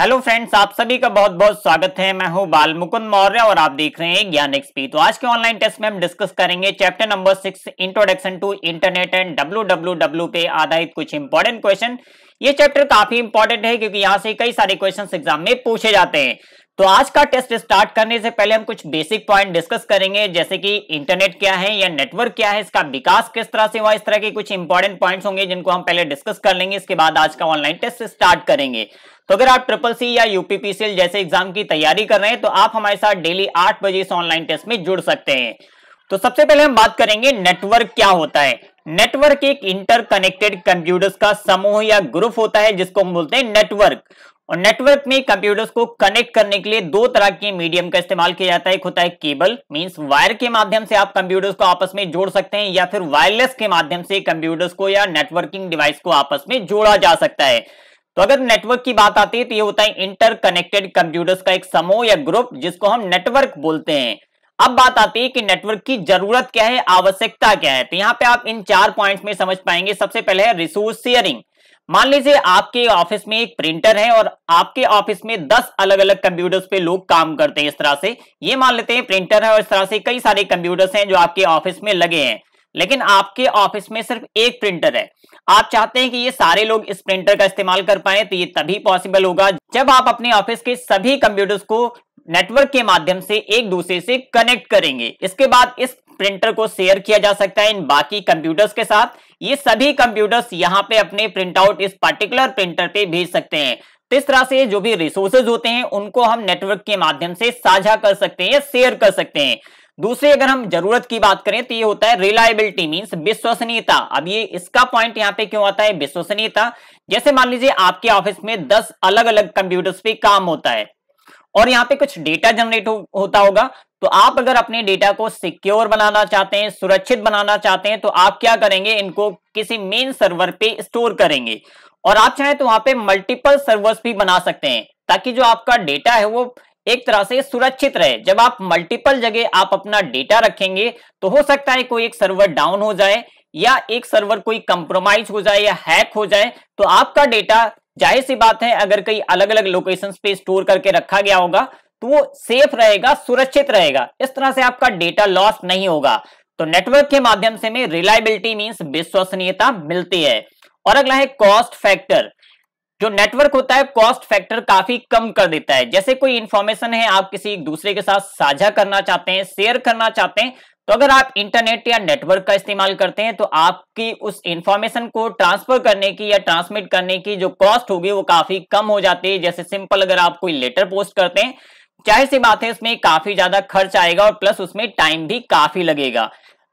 Hello friends आप सभी का बहुत बहुत स्वागत है मैं हूं बाल मुकुंद मौर्य और आप देख रहे हैं ज्ञान एक्सपी तो आज के ऑनलाइन टेस्ट में हम डिस्कस करेंगे chapter number six introduction to internet and W पे आधारित कुछ इंपॉर्टेंट क्वेश्चन ये चैप्टर काफी इंपॉर्टेंट है क्योंकि यहाँ से कई सारे क्वेश्चन एग्जाम में पूछे जाते हैं तो आज का टेस्ट स्टार्ट करने से पहले हम कुछ बेसिक पॉइंट डिस्कस करेंगे जैसे कि इंटरनेट क्या है या नेटवर्क क्या है इसका विकास किस तरह से हुआ इस तरह के कुछ इंपॉर्टेंट पॉइंट्स होंगे जिनको हम पहले डिस्कस कर लेंगे इसके बाद आज का ऑनलाइन टेस्ट स्टार्ट करेंगे तो अगर आप ट्रिपल सी या यूपीपीसीएल जैसे एग्जाम की तैयारी कर रहे हैं तो आप हमारे साथ डेली आठ बजे इस ऑनलाइन टेस्ट में जुड़ सकते हैं तो सबसे पहले हम बात करेंगे नेटवर्क क्या होता है नेटवर्क एक इंटरकनेक्टेड कंप्यूटर्स का समूह या ग्रुप होता है जिसको हम बोलते हैं नेटवर्क और नेटवर्क में कंप्यूटर्स को कनेक्ट करने के लिए दो तरह के मीडियम का इस्तेमाल किया जाता है एक होता है केबल मींस वायर के माध्यम से आप कंप्यूटर्स को आपस में जोड़ सकते हैं या फिर वायरलेस के माध्यम से कंप्यूटर्स को या नेटवर्किंग डिवाइस को आपस में जोड़ा जा सकता है तो अगर नेटवर्क की बात आती है तो ये होता है इंटरकनेक्टेड कंप्यूटर्स का एक समूह या ग्रुप जिसको हम नेटवर्क बोलते हैं अब बात आती है कि नेटवर्क की जरूरत क्या है आवश्यकता क्या है तो यहाँ पे आप इन चार पॉइंट्स में समझ पाएंगे सबसे पहले है रिसोर्स शेयरिंग मान लीजिए आपके ऑफिस में एक प्रिंटर है और आपके ऑफिस में 10 अलग अलग कंप्यूटर्स पे लोग काम करते हैं इस तरह से ये मान लेते हैं प्रिंटर है और इस तरह से कई सारे कंप्यूटर्स हैं जो आपके ऑफिस में लगे हैं लेकिन आपके ऑफिस में सिर्फ एक प्रिंटर है आप चाहते हैं कि ये सारे लोग इस प्रिंटर का इस्तेमाल कर पाए तो ये तभी पॉसिबल होगा जब आप अपने ऑफिस के सभी कंप्यूटर्स को नेटवर्क के माध्यम से एक दूसरे से कनेक्ट करेंगे इसके बाद इस प्रिंटर को शेयर किया जा सकता है इन बाकी कंप्यूटर्स के साथ ये सभी कंप्यूटर्स यहाँ पे अपने प्रिंटआउट इस पर्टिकुलर प्रिंटर पे भेज सकते हैं तो इस तरह से जो भी रिसोर्सेज होते हैं उनको हम नेटवर्क के माध्यम से साझा कर सकते हैं या शेयर कर सकते हैं दूसरी अगर हम जरूरत की बात करें तो ये होता है रिलायबिलिटी मीन्स विश्वसनीयता अब ये इसका पॉइंट यहाँ पे क्यों आता है विश्वसनीयता जैसे मान लीजिए आपके ऑफिस में दस अलग अलग कंप्यूटर्स पे काम होता है और यहाँ पे कुछ डेटा जनरेट हो, होता होगा तो आप अगर अपने डेटा को सिक्योर बनाना चाहते हैं सुरक्षित बनाना चाहते हैं तो आप क्या करेंगे इनको किसी मेन सर्वर पे स्टोर करेंगे और आप चाहे तो वहां पे मल्टीपल सर्वर्स भी बना सकते हैं ताकि जो आपका डेटा है वो एक तरह से सुरक्षित रहे जब आप मल्टीपल जगह आप अपना डेटा रखेंगे तो हो सकता है कोई एक सर्वर डाउन हो जाए या एक सर्वर कोई कंप्रोमाइज हो जाए या हैक हो जाए तो आपका डेटा जाहिर सी बात है अगर कई अलग अलग लोकेशन पे स्टोर करके रखा गया होगा तो वो सेफ रहेगा सुरक्षित रहेगा इस तरह से आपका डेटा लॉस नहीं होगा तो नेटवर्क के माध्यम से में रिलायबिलिटी मीन विश्वसनीयता मिलती है और अगला है कॉस्ट फैक्टर जो नेटवर्क होता है कॉस्ट फैक्टर काफी कम कर देता है जैसे कोई इंफॉर्मेशन है आप किसी दूसरे के साथ साझा करना चाहते हैं शेयर करना चाहते हैं तो अगर आप इंटरनेट या नेटवर्क का इस्तेमाल करते हैं तो आपकी उस इंफॉर्मेशन को ट्रांसफर करने की या ट्रांसमिट करने की जो कॉस्ट होगी वो काफी कम हो जाती है जैसे सिंपल अगर आप कोई लेटर पोस्ट करते हैं चाहे सी बात है उसमें काफी ज्यादा खर्च आएगा और प्लस उसमें टाइम भी काफी लगेगा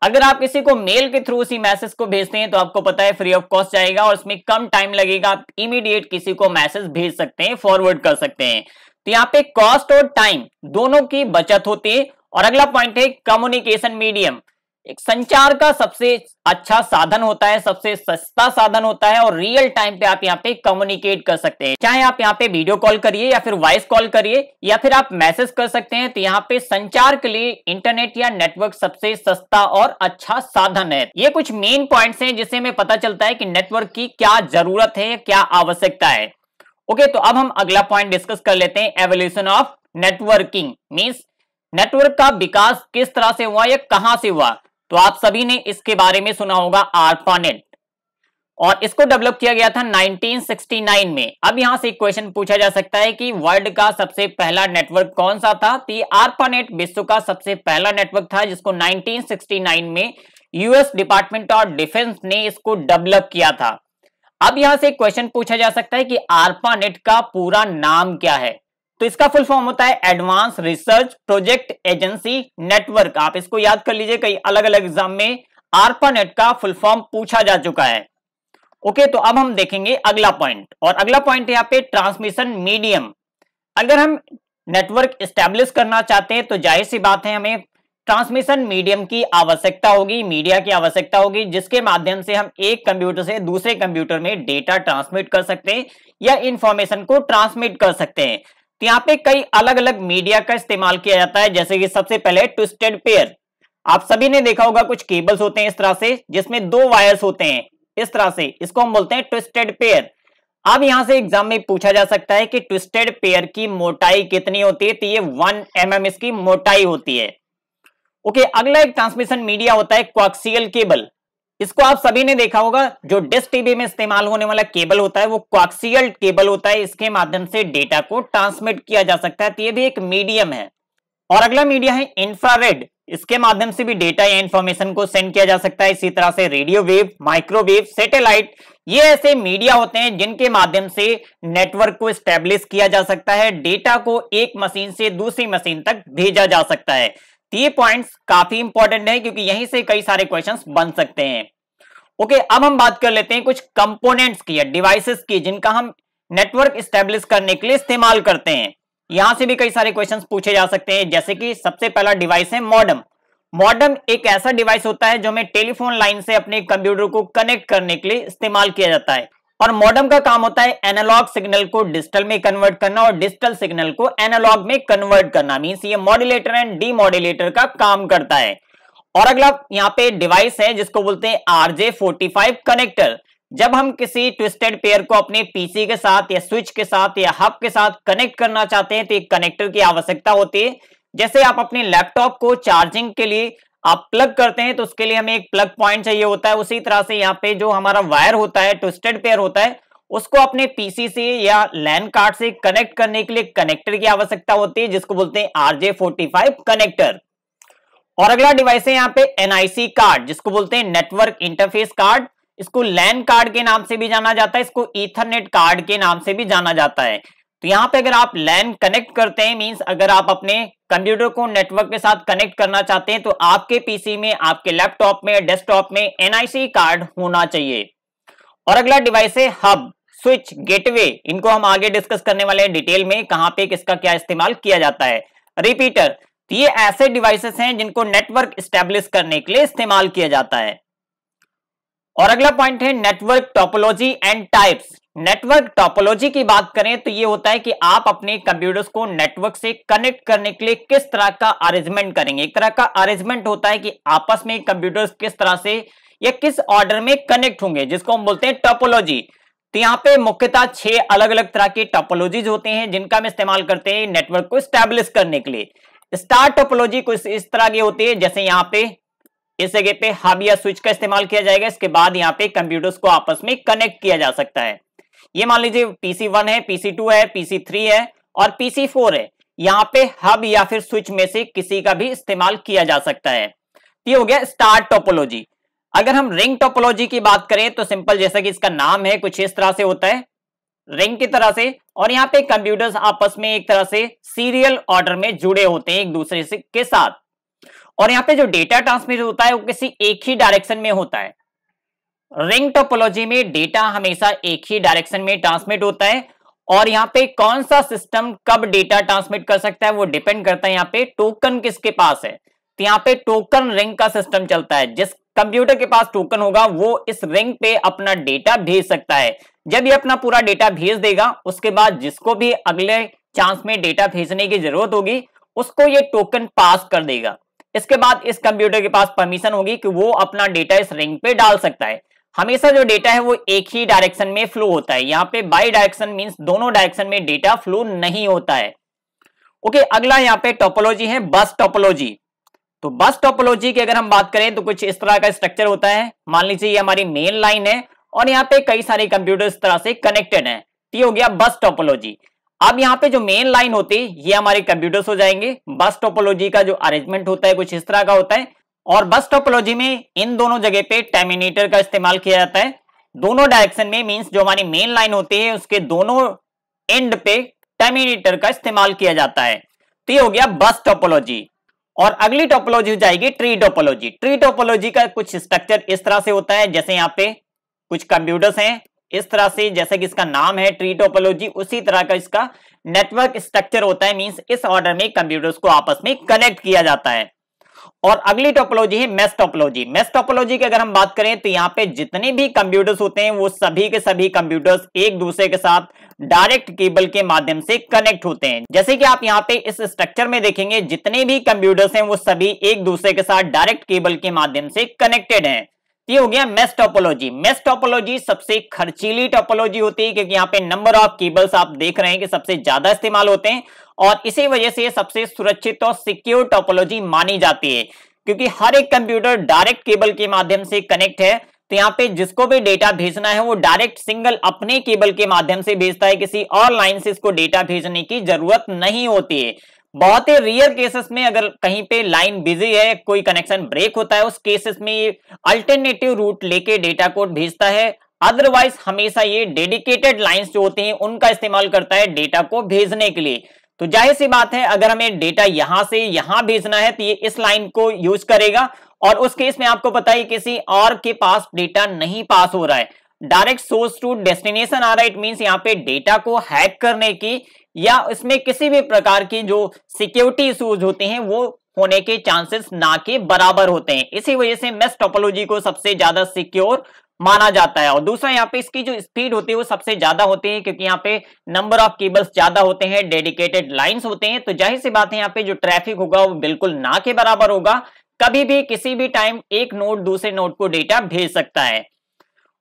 अगर आप किसी को मेल के थ्रू उसी मैसेज को भेजते हैं तो आपको पता है फ्री ऑफ कॉस्ट जाएगा और उसमें कम टाइम लगेगा आप इमीडिएट किसी को मैसेज भेज सकते हैं फॉरवर्ड कर सकते हैं तो यहाँ पे कॉस्ट और टाइम दोनों की बचत होती है और अगला पॉइंट है कम्युनिकेशन मीडियम एक संचार का सबसे अच्छा साधन होता है सबसे सस्ता साधन होता है और रियल टाइम पे आप यहाँ पे कम्युनिकेट कर सकते हैं चाहे आप यहाँ पे वीडियो कॉल करिए या फिर वॉइस कॉल करिए या फिर आप मैसेज कर सकते हैं तो यहाँ पे संचार के लिए इंटरनेट या नेटवर्क सबसे सस्ता और अच्छा साधन है ये कुछ मेन पॉइंट है जिससे हमें पता चलता है कि नेटवर्क की क्या जरूरत है क्या आवश्यकता है ओके तो अब हम अगला पॉइंट डिस्कस कर लेते हैं evolution of networking means network का विकास किस तरह से हुआ या कहां से हुआ तो आप सभी ने इसके बारे में सुना होगा आर्पानेट और इसको डेवलप किया गया था 1969 में अब यहां से क्वेश्चन पूछा जा सकता है कि वर्ल्ड का सबसे पहला नेटवर्क कौन सा था तो आर्पानेट विश्व का सबसे पहला नेटवर्क था जिसको 1969 में यूएस डिपार्टमेंट ऑफ डिफेंस ने इसको डेवलप किया था अब यहां से क्वेश्चन पूछा जा सकता है कि आर्पानेट का पूरा नाम क्या है तो इसका फुल फॉर्म होता है advance research project agency network आप इसको याद कर लीजिए कई अलग अलग एग्जाम में आरपानेट का फुल फॉर्म पूछा जा चुका है ओके तो अब हम देखेंगे अगला पॉइंट और अगला पॉइंट यहाँ पे ट्रांसमिशन मीडियम अगर हम नेटवर्क स्टेब्लिश करना चाहते हैं तो जाहिर सी बात है हमें ट्रांसमिशन मीडियम की आवश्यकता होगी मीडिया की आवश्यकता होगी जिसके माध्यम से हम एक कंप्यूटर से दूसरे कंप्यूटर में डेटा ट्रांसमिट कर सकते हैं या इंफॉर्मेशन को ट्रांसमिट कर सकते हैं तो यहाँ पे कई अलग अलग मीडिया का इस्तेमाल किया जाता है जैसे कि सबसे पहले ट्विस्टेड पेयर आप सभी ने देखा होगा कुछ केबल्स होते हैं इस तरह से जिसमें दो वायर्स होते हैं इस तरह से इसको हम बोलते हैं ट्विस्टेड पेयर अब यहां से एग्जाम में पूछा जा सकता है कि ट्विस्टेड पेयर की मोटाई कितनी होती है तो ये वन एम mm इसकी मोटाई होती है ओके अगला एक ट्रांसमिशन मीडिया होता है क्वाक्सियल केबल इसको आप सभी ने देखा होगा जो डिस्क टीवी में इस्तेमाल होने वाला केबल होता है वो क्वाक्सियल केबल होता है इसके माध्यम से डेटा को ट्रांसमिट किया जा सकता है तो ये भी एक मीडियम है और अगला मीडिया है इंफ्रारेड इसके माध्यम से भी डेटा या इंफॉर्मेशन को सेंड किया जा सकता है इसी तरह से रेडियो वेव माइक्रोवेव सैटेलाइट ये ऐसे मीडिया होते हैं जिनके माध्यम से नेटवर्क को स्टेब्लिश किया जा सकता है डेटा को एक मशीन से दूसरी मशीन तक भेजा जा सकता है तो ये पॉइंट्स काफी इंपॉर्टेंट है क्योंकि यहीं से कई सारे क्वेश्चंस बन सकते हैं ओके अब हम बात कर लेते हैं कुछ कंपोनेंट्स की या डिवाइसेस की जिनका हम नेटवर्क स्टेब्लिश करने के लिए इस्तेमाल करते हैं यहां से भी कई सारे क्वेश्चंस पूछे जा सकते हैं जैसे कि सबसे पहला डिवाइस है मॉडम मॉडम एक ऐसा डिवाइस होता है जो हमें टेलीफोन लाइन से अपने कंप्यूटर को कनेक्ट करने के लिए इस्तेमाल किया जाता है और मॉडम का काम होता है एनालॉग सिग्नल को डिजिटल में कन्वर्ट करना और डिजिटल सिग्नल को एनालॉग में कन्वर्ट करना मीन ये मॉड्यूलेटर एंड मॉड्यूलेटर का काम करता है और अगला यहाँ पे डिवाइस है जिसको बोलते हैं आरजे फोर्टी फाइव कनेक्टर जब हम किसी ट्विस्टेड पेयर को अपने पीसी के साथ या स्विच के साथ या हब के साथ कनेक्ट करना चाहते हैं तो एक कनेक्टर की आवश्यकता होती है जैसे आप अपने लैपटॉप को चार्जिंग के लिए आप प्लग करते हैं तो उसके लिए हमें एक प्लग पॉइंट चाहिए होता है उसी तरह से यहाँ पे जो हमारा वायर होता है ट्विस्टेड पेयर होता है उसको अपने पीसी से या लैन कार्ड से कनेक्ट करने के लिए कनेक्टर की आवश्यकता होती है जिसको बोलते हैं आरजे फोर्टी फाइव कनेक्टर और अगला डिवाइस है यहाँ पे एनआईसी कार्ड जिसको बोलते हैं नेटवर्क इंटरफेस कार्ड इसको लैन कार्ड के नाम से भी जाना जाता है इसको इथरनेट कार्ड के नाम से भी जाना जाता है तो यहाँ पे अगर आप लैन कनेक्ट करते हैं मींस अगर आप अपने कंप्यूटर को नेटवर्क के साथ कनेक्ट करना चाहते हैं तो आपके पीसी में आपके लैपटॉप में डेस्कटॉप में एनआईसी कार्ड होना चाहिए और अगला डिवाइस है हब स्विच गेटवे इनको हम आगे डिस्कस करने वाले हैं डिटेल में कहां पे किसका क्या इस्तेमाल किया जाता है रिपीटर तो ये ऐसे डिवाइसेस हैं जिनको नेटवर्क स्टेब्लिश करने के लिए इस्तेमाल किया जाता है और अगला पॉइंट है network topology and types network topology की बात करें तो ये होता है कि आप अपने कंप्यूटर्स को नेटवर्क से कनेक्ट करने के लिए किस तरह का अरेंजमेंट करेंगे एक तरह का अरेंजमेंट होता है कि आपस में कंप्यूटर्स किस तरह से या किस ऑर्डर में कनेक्ट होंगे जिसको हम बोलते हैं टॉपोलॉजी तो यहाँ पे मुख्यतः छह अलग अलग तरह के टॉपोलॉजीज होते हैं जिनका हम इस्तेमाल करते हैं नेटवर्क को स्टेब्लिश करने के लिए स्टार टॉपोलॉजी कुछ इस तरह की होती है जैसे यहाँ पे इस जगह पे हब या स्विच का इस्तेमाल किया जाएगा इसके बाद यहाँ पे कंप्यूटर्स को आपस में कनेक्ट किया जा सकता है ये मान लीजिए पीसी वन है पीसी टू है पीसी थ्री है और पीसी फोर है यहाँ पे हब या फिर स्विच में से किसी का भी इस्तेमाल किया जा सकता है ये हो गया स्टार टोपोलॉजी अगर हम रिंग टोपोलॉजी की बात करें तो सिंपल जैसा कि इसका नाम है कुछ इस तरह से होता है रिंग की तरह से और यहाँ पे कंप्यूटर्स आपस में एक तरह से सीरियल ऑर्डर में जुड़े होते हैं एक दूसरे से के साथ और यहाँ पे जो डेटा ट्रांसमिट होता है वो किसी एक ही डायरेक्शन में होता है रिंग टोपोलॉजी में डेटा हमेशा एक ही डायरेक्शन में ट्रांसमिट होता है और यहाँ पे कौन सा सिस्टम कब डेटा ट्रांसमिट कर सकता है वो डिपेंड करता है यहाँ पे टोकन किसके पास है तो यहाँ पे टोकन रिंग का सिस्टम चलता है जिस कंप्यूटर के पास टोकन होगा वो इस रिंग पे अपना डेटा भेज सकता है जब ये अपना पूरा डेटा भेज देगा उसके बाद जिसको भी अगले चांस में डेटा भेजने की जरूरत होगी उसको ये टोकन पास कर देगा इसके बाद इस कंप्यूटर के पास परमिशन होगी कि वो अपना डेटा इस रिंग पे डाल सकता है हमेशा जो डेटा है वो एक ही डायरेक्शन में फ्लो होता है यहाँ पे बाई डायरेक्शन मीन दोनों डायरेक्शन में डेटा फ्लो नहीं होता है ओके अगला यहाँ पे टोपोलॉजी है बस टोपोलॉजी तो बस टोपोलॉजी की अगर हम बात करें तो कुछ इस तरह का स्ट्रक्चर होता है मान लीजिए ये हमारी मेन लाइन है और यहाँ पे कई सारे कंप्यूटर इस तरह से कनेक्टेड है ये हो गया बस टोपोलॉजी अब यहाँ पे जो मेन लाइन होती है ये हमारे कंप्यूटर्स हो जाएंगे बस टोपोलॉजी का जो अरेंजमेंट होता है कुछ इस तरह का होता है और बस टोपोलॉजी में इन दोनों जगह पे टर्मिनेटर का इस्तेमाल किया जाता है दोनों डायरेक्शन में मींस जो हमारी मेन लाइन होती है उसके दोनों एंड पे टर्मिनेटर का इस्तेमाल किया जाता है तो ये हो गया बस टोपोलॉजी और अगली टोपोलॉजी हो जाएगी ट्री टोपोलॉजी ट्री टोपोलॉजी का कुछ स्ट्रक्चर इस तरह से होता है जैसे यहाँ पे कुछ कंप्यूटर्स हैं इस तरह से जैसे कि इसका नाम है ट्री टोपोलॉजी उसी तरह का इसका नेटवर्क स्ट्रक्चर होता है मींस इस ऑर्डर में कंप्यूटर्स को आपस में कनेक्ट किया जाता है और अगली टोपोलॉजी है मेस टोपोलॉजी मेस टोपोलॉजी की अगर हम बात करें तो यहाँ पे जितने भी कंप्यूटर्स होते हैं वो सभी के सभी कंप्यूटर्स एक दूसरे के साथ डायरेक्ट केबल के माध्यम से कनेक्ट होते हैं जैसे कि आप यहाँ पे इस स्ट्रक्चर में देखेंगे जितने भी कंप्यूटर्स हैं वो सभी एक दूसरे के साथ डायरेक्ट केबल के माध्यम से कनेक्टेड है तो ये हो गया मेस टोपोलॉजी मेस टोपोलॉजी सबसे खर्चीली टोपोलॉजी होती है क्योंकि यहाँ पे नंबर ऑफ केबल्स आप देख रहे हैं कि सबसे ज्यादा इस्तेमाल होते हैं और इसी वजह से सबसे सुरक्षित और सिक्योर टोपोलॉजी मानी जाती है क्योंकि हर एक कंप्यूटर डायरेक्ट केबल के माध्यम से कनेक्ट है तो यहाँ पे जिसको भी डेटा भेजना है वो डायरेक्ट सिंगल अपने केबल के माध्यम से भेजता है किसी और लाइन से इसको डेटा भेजने की जरूरत नहीं होती है बहुत ही रियर केसेस में अगर कहीं पे लाइन बिजी है कोई कनेक्शन ब्रेक होता है उस केसेस में ये अल्टरनेटिव रूट लेके डेटा को भेजता है अदरवाइज हमेशा ये डेडिकेटेड लाइन जो होती हैं उनका इस्तेमाल करता है डेटा को भेजने के लिए तो जाहिर सी बात है अगर हमें डेटा यहां से यहां भेजना है तो ये इस लाइन को यूज करेगा और उस केस में आपको पता है किसी और के पास डेटा नहीं पास हो रहा है डायरेक्ट सोर्स टू डेस्टिनेशन आ रहा है इट मीन्स यहाँ पे डेटा को हैक करने की या इसमें किसी भी प्रकार की जो सिक्योरिटी इशूज होते हैं वो होने के चांसेस ना के बराबर होते हैं इसी वजह से मेस टोपोलॉजी को सबसे ज्यादा सिक्योर माना जाता है और दूसरा यहाँ पे इसकी जो स्पीड होती है वो सबसे ज्यादा होती है क्योंकि यहाँ पे नंबर ऑफ केबल्स ज्यादा होते हैं डेडिकेटेड लाइंस होते हैं तो जाहिर सी बात है यहाँ पे जो ट्रैफिक होगा वो बिल्कुल ना के बराबर होगा कभी भी किसी भी टाइम एक नोड दूसरे नोड को डेटा भेज सकता है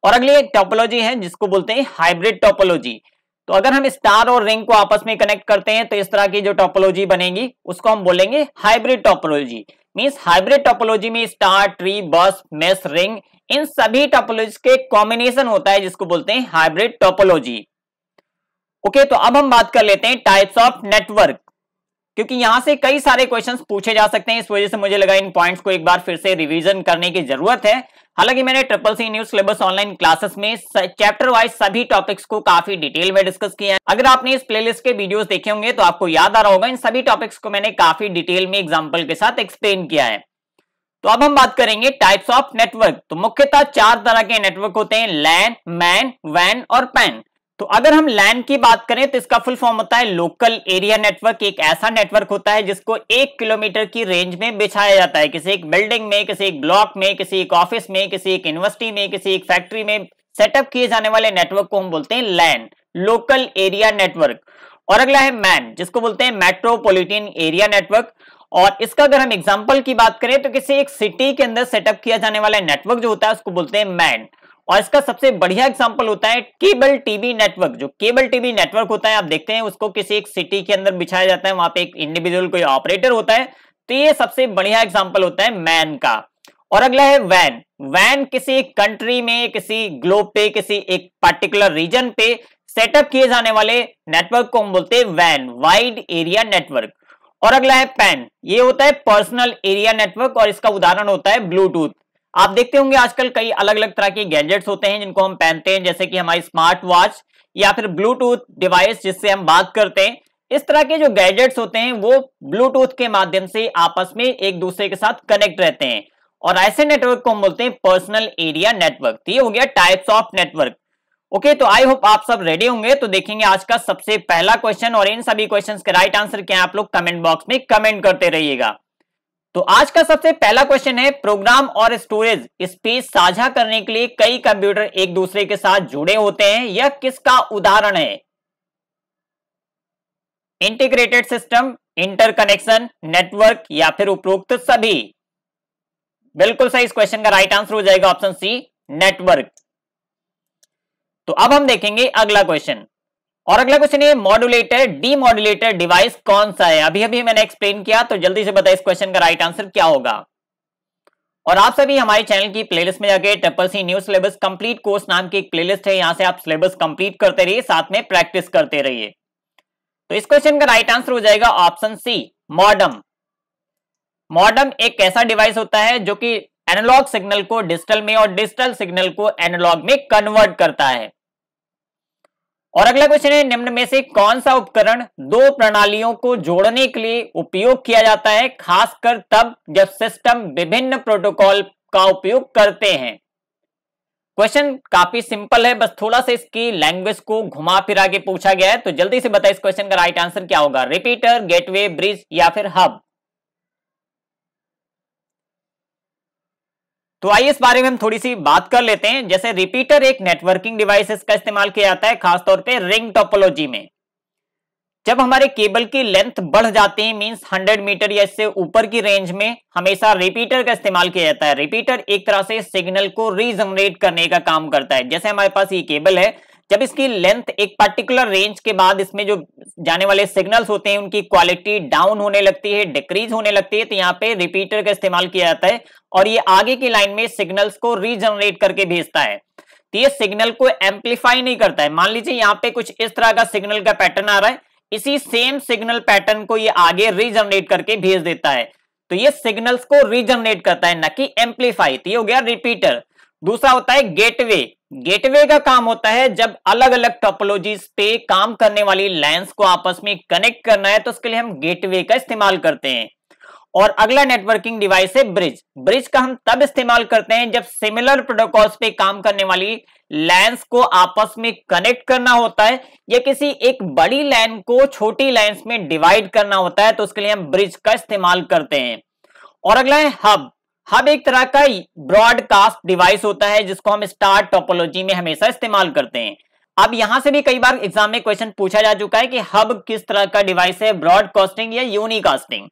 और अगली एक टॉपोलॉजी है जिसको बोलते हैं हाइब्रिड टॉपोलॉजी तो अगर हम स्टार और रिंग को आपस में कनेक्ट करते हैं तो इस तरह की जो टॉपोलॉजी बनेगी उसको हम बोलेंगे hybrid topology means hybrid topology में star tree bus mesh ring इन सभी टोपोलॉजी के कॉम्बिनेशन होता है जिसको बोलते हैं हाइब्रिड टोपोलॉजी ओके तो अब हम बात कर लेते हैं टाइप्स ऑफ नेटवर्क क्योंकि यहां से कई सारे क्वेश्चंस पूछे जा सकते हैं इस वजह से मुझे लगा इन पॉइंट्स को एक बार फिर से रिवीजन करने की जरूरत है हालांकि मैंने triple C news syllabus online classes में चैप्टर वाइज सभी टॉपिक्स को काफी डिटेल में डिस्कस किया है अगर आपने इस प्लेलिस्ट के वीडियोस देखे होंगे तो आपको याद आ रहा होगा इन सभी टॉपिक्स को मैंने काफी डिटेल में एग्जाम्पल के साथ एक्सप्लेन किया है तो अब हम बात करेंगे टाइप्स ऑफ नेटवर्क तो मुख्यतः चार तरह के नेटवर्क होते हैं लैन मैन वैन और पैन तो अगर हम लैन की बात करें तो इसका फुल फॉर्म होता है लोकल एरिया नेटवर्क एक ऐसा नेटवर्क होता है जिसको एक किलोमीटर की रेंज में बिछाया जाता है किसी एक बिल्डिंग में किसी एक ब्लॉक में किसी एक ऑफिस में किसी एक यूनिवर्सिटी में किसी एक फैक्ट्री में सेटअप किए जाने वाले नेटवर्क को हम बोलते हैं लैन लोकल एरिया नेटवर्क और अगला है मैन जिसको बोलते हैं मेट्रोपोलिटन एरिया नेटवर्क और इसका अगर हम एग्जाम्पल की बात करें तो किसी एक सिटी के अंदर सेटअप किया जाने वाला नेटवर्क जो होता है उसको बोलते हैं मैन और इसका सबसे बढ़िया एग्जाम्पल होता है केबल टीवी नेटवर्क जो केबल टीवी नेटवर्क होता है आप देखते हैं उसको किसी एक सिटी के अंदर बिछाया जाता है वहां पे एक इंडिविजुअल कोई ऑपरेटर होता है तो ये सबसे बढ़िया एग्जाम्पल होता है मैन का और अगला है वैन वैन किसी एक कंट्री में किसी ग्लोब पे किसी एक पर्टिकुलर रीजन पे सेटअप किए जाने वाले नेटवर्क को हम बोलते हैं वैन वाइड एरिया नेटवर्क और अगला है पैन ये होता है पर्सनल एरिया नेटवर्क और इसका उदाहरण होता है ब्लूटूथ आप देखते होंगे आजकल कई अलग अलग तरह के गैजेट्स होते हैं जिनको हम पहनते हैं जैसे कि हमारी स्मार्ट वॉच या फिर ब्लूटूथ डिवाइस जिससे हम बात करते हैं इस तरह के जो गैजेट्स होते हैं वो ब्लूटूथ के माध्यम से आपस में एक दूसरे के साथ कनेक्ट रहते हैं और ऐसे नेटवर्क को हम बोलते हैं पर्सनल एरिया नेटवर्क तो ये हो गया टाइप्स ऑफ नेटवर्क ओके तो आई होप आप सब रेडी होंगे तो देखेंगे आज का सबसे पहला क्वेश्चन और इन सभी क्वेश्चंस के राइट आंसर क्या है आप लोग कमेंट बॉक्स में कमेंट करते रहिएगा तो आज का सबसे पहला क्वेश्चन है प्रोग्राम और स्टोरेज स्पेस साझा करने के लिए कई कंप्यूटर एक दूसरे के साथ जुड़े होते हैं यह किसका उदाहरण है इंटीग्रेटेड सिस्टम इंटरकनेक्शन नेटवर्क या फिर उपरोक्त सभी बिल्कुल सही इस क्वेश्चन का राइट आंसर हो जाएगा ऑप्शन सी नेटवर्क तो अब हम देखेंगे अगला क्वेश्चन और अगला क्वेश्चन है मॉड्यूलेटर डीमॉड्यूलेटर डिवाइस कौन सा है अभी अभी मैंने एक्सप्लेन किया तो जल्दी से बताए इस क्वेश्चन का राइट आंसर क्या होगा और आप सभी हमारे चैनल की प्लेलिस्ट में जाके triple C new syllabus complete course नाम की एक प्लेलिस्ट है यहां से आप सिलेबस कंप्लीट करते रहिए साथ में प्रैक्टिस करते रहिए तो इस क्वेश्चन का राइट आंसर हो जाएगा ऑप्शन सी मॉडम मॉडम एक ऐसा डिवाइस होता है जो कि एनालॉग सिग्नल को डिजिटल में और डिजिटल सिग्नल को एनालॉग में कन्वर्ट करता है और अगला क्वेश्चन है निम्न में से कौन सा उपकरण दो प्रणालियों को जोड़ने के लिए उपयोग किया जाता है खासकर तब जब सिस्टम विभिन्न प्रोटोकॉल का उपयोग करते हैं क्वेश्चन काफी सिंपल है बस थोड़ा सा इसकी लैंग्वेज को घुमा फिरा के पूछा गया है तो जल्दी से बताए इस क्वेश्चन का राइट आंसर क्या होगा रिपीटर गेटवे ब्रिज या फिर हब तो आइए इस बारे में हम थोड़ी सी बात कर लेते हैं जैसे रिपीटर एक नेटवर्किंग डिवाइस का इस्तेमाल किया जाता है खासतौर पर रिंग टोपोलॉजी में जब हमारे केबल की लेंथ बढ़ जाती है मींस 100 मीटर या इससे ऊपर की रेंज में हमेशा रिपीटर का इस्तेमाल किया जाता है रिपीटर एक तरह से सिग्नल को रीजनरेट करने का काम करता है जैसे हमारे पास ये केबल है जब इसकी लेंथ एक पर्टिकुलर रेंज के बाद इसमें जो जाने वाले सिग्नल्स होते हैं उनकी क्वालिटी डाउन होने लगती है डिक्रीज होने लगती है तो यहाँ पे रिपीटर का इस्तेमाल किया जाता है और ये आगे की लाइन में सिग्नल्स को रीजनरेट करके भेजता है तो ये सिग्नल को एम्पलीफाई नहीं करता है मान लीजिए यहाँ पे कुछ इस तरह का सिग्नल का पैटर्न आ रहा है इसी सेम सिग्नल पैटर्न को ये आगे रीजनरेट करके भेज देता है तो ये सिग्नल्स को रीजनरेट करता है ना कि एम्पलीफाई तो ये हो गया रिपीटर दूसरा होता है गेटवे गेटवे का काम होता है जब अलग अलग टोपोलॉजी पे काम करने वाली लाइन्स को आपस में कनेक्ट करना है तो उसके लिए हम गेटवे का इस्तेमाल करते हैं और अगला नेटवर्किंग डिवाइस है ब्रिज ब्रिज का हम तब इस्तेमाल करते हैं जब सिमिलर प्रोटोकॉल्स पे काम करने वाली लाइन्स को आपस में कनेक्ट करना होता है या किसी एक बड़ी लाइन को छोटी लाइन्स में डिवाइड करना होता है तो उसके लिए हम ब्रिज का इस्तेमाल करते हैं और अगला है हब हब एक तरह का ब्रॉडकास्ट डिवाइस होता है जिसको हम स्टार टोपोलॉजी में हमेशा इस्तेमाल करते हैं अब यहां से भी कई बार एग्जाम में क्वेश्चन पूछा जा चुका है कि हब किस तरह का डिवाइस है ब्रॉडकास्टिंग या यूनिकास्टिंग